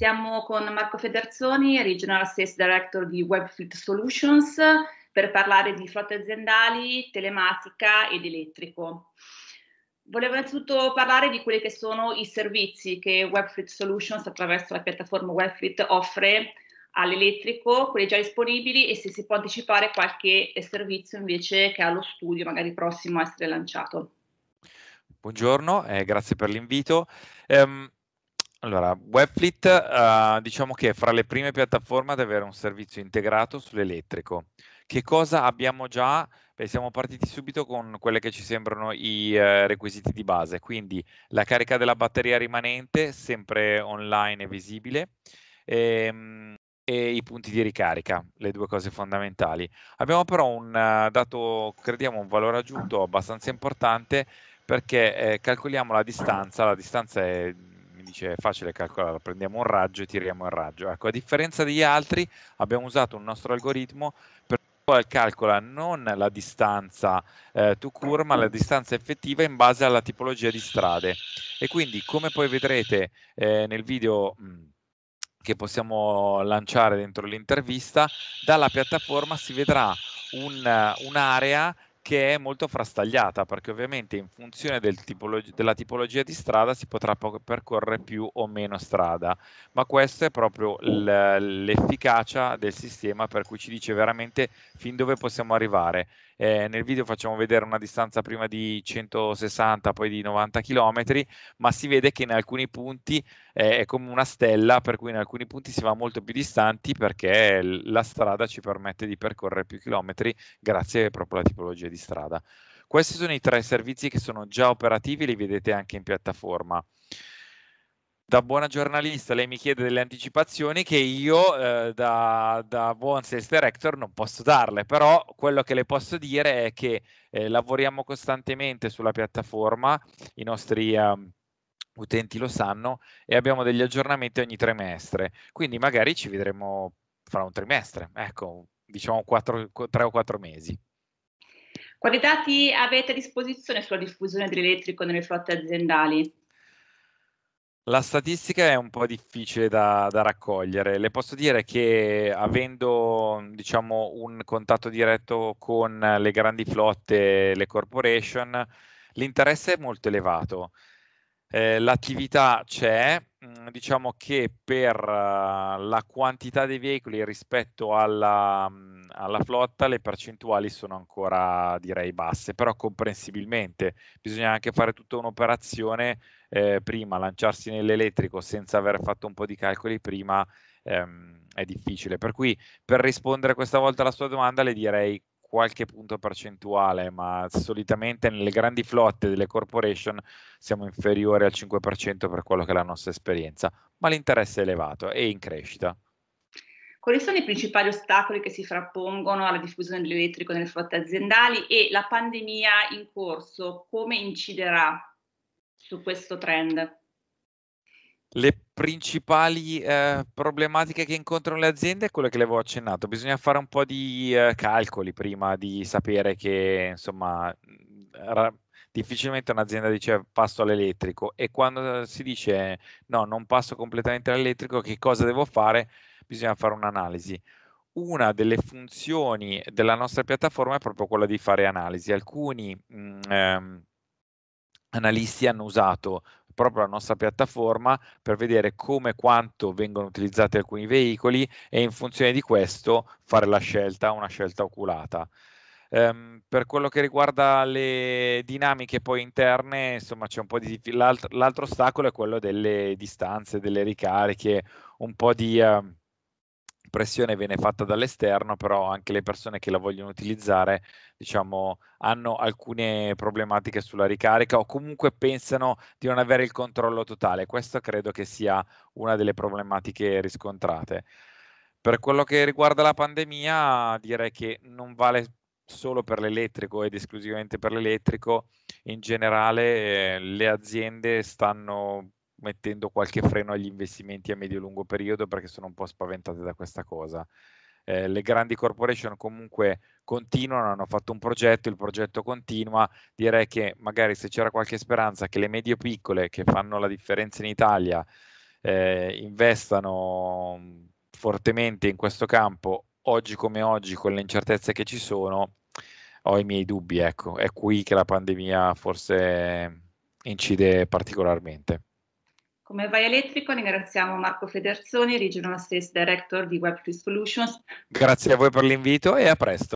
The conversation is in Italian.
Siamo con Marco Federzoni, Regional Sales Director di Webfleet Solutions, per parlare di flotte aziendali, telematica ed elettrico. Volevo innanzitutto parlare di quelli che sono i servizi che Webfleet Solutions attraverso la piattaforma Webfleet offre all'elettrico, quelli già disponibili e se si può anticipare qualche servizio invece che ha lo studio magari prossimo a essere lanciato. Buongiorno, eh, grazie per l'invito. Um, allora, Webfleet, eh, diciamo che è fra le prime piattaforme ad avere un servizio integrato sull'elettrico. Che cosa abbiamo già? Beh, siamo partiti subito con quelle che ci sembrano i eh, requisiti di base, quindi la carica della batteria rimanente, sempre online e visibile, e, ehm, e i punti di ricarica, le due cose fondamentali. Abbiamo però un, eh, dato, crediamo, un valore aggiunto abbastanza importante perché eh, calcoliamo la distanza, la distanza è mi dice è facile calcolarlo, prendiamo un raggio e tiriamo il raggio. Ecco, a differenza degli altri abbiamo usato un nostro algoritmo per calcola non la distanza eh, to cure, ma la distanza effettiva in base alla tipologia di strade. E quindi, come poi vedrete eh, nel video mh, che possiamo lanciare dentro l'intervista, dalla piattaforma si vedrà un, un'area che è molto frastagliata perché ovviamente in funzione del tipolog- della tipologia di strada si potrà percorrere più o meno strada, ma questa è proprio l- l'efficacia del sistema per cui ci dice veramente fin dove possiamo arrivare. Eh, nel video facciamo vedere una distanza prima di 160, poi di 90 km, ma si vede che in alcuni punti è, come una stella, per cui in alcuni punti si va molto più distanti perché la strada ci permette di percorrere più chilometri grazie proprio alla tipologia di strada. Questi sono i tre servizi che sono già operativi, li vedete anche in piattaforma. Da buona giornalista lei mi chiede delle anticipazioni che io eh, da, da, buon sales director non posso darle, però quello che le posso dire è che eh, lavoriamo costantemente sulla piattaforma, i nostri... Eh, utenti lo sanno, e abbiamo degli aggiornamenti ogni trimestre. Quindi magari ci vedremo fra un trimestre, ecco, diciamo 4, 3 o quattro mesi. Quali dati avete a disposizione sulla diffusione dell'elettrico nelle flotte aziendali? La statistica è un po' difficile da, da raccogliere. Le posso dire che avendo diciamo, un contatto diretto con le grandi flotte, le corporation, l'interesse è molto elevato. Eh, l'attività c'è, mm, diciamo che per eh, la quantità dei veicoli rispetto alla, mm, alla, flotta le percentuali sono ancora direi basse, però comprensibilmente bisogna anche fare tutta un'operazione eh, prima, lanciarsi nell'elettrico senza aver fatto un po' di calcoli prima ehm, è difficile, per cui per rispondere questa volta alla sua domanda le direi qualche punto percentuale, ma solitamente nelle grandi flotte delle corporation siamo inferiori al 5% per quello che è la nostra esperienza, ma l'interesse è elevato e in crescita. Quali sono i principali ostacoli che si frappongono alla diffusione dell'elettrico nelle flotte aziendali e la pandemia in corso come inciderà su questo trend? le principali eh, problematiche che incontrano le aziende è quello che le avevo accennato. Bisogna fare un po' di eh, calcoli prima di sapere che, insomma, ra- difficilmente un'azienda dice passo all'elettrico e quando si dice no, non passo completamente all'elettrico, che cosa devo fare? Bisogna fare un'analisi. Una delle funzioni della nostra piattaforma è proprio quella di fare analisi. Alcuni mh, ehm, analisti hanno usato proprio la nostra piattaforma per vedere come e quanto vengono utilizzati alcuni veicoli e in funzione di questo fare la scelta, una scelta oculata. Um, per quello che riguarda le dinamiche poi interne, insomma, c'è un po' di l'altro, l'altro ostacolo è quello delle distanze, delle ricariche, un po' di uh, pressione viene fatta dall'esterno, però anche le persone che la vogliono utilizzare, diciamo, hanno alcune problematiche sulla ricarica o comunque pensano di non avere il controllo totale. Questo credo che sia una delle problematiche riscontrate. Per quello che riguarda la pandemia, direi che non vale solo per l'elettrico ed esclusivamente per l'elettrico, in generale eh, le aziende stanno mettendo qualche freno agli investimenti a medio-lungo e periodo perché sono un po' spaventate da questa cosa. Eh, le grandi corporation comunque continuano, hanno fatto un progetto, il progetto continua, direi che magari se c'era qualche speranza che le medie piccole che fanno la differenza in Italia eh, investano mm, fortemente in questo campo, oggi come oggi con le incertezze che ci sono, ho i miei dubbi, ecco, è qui che la pandemia forse incide particolarmente. Come Vai Elettrico ringraziamo Marco Federzoni, Regional Sales Director di Web3 Solutions. Grazie a voi per l'invito e a presto.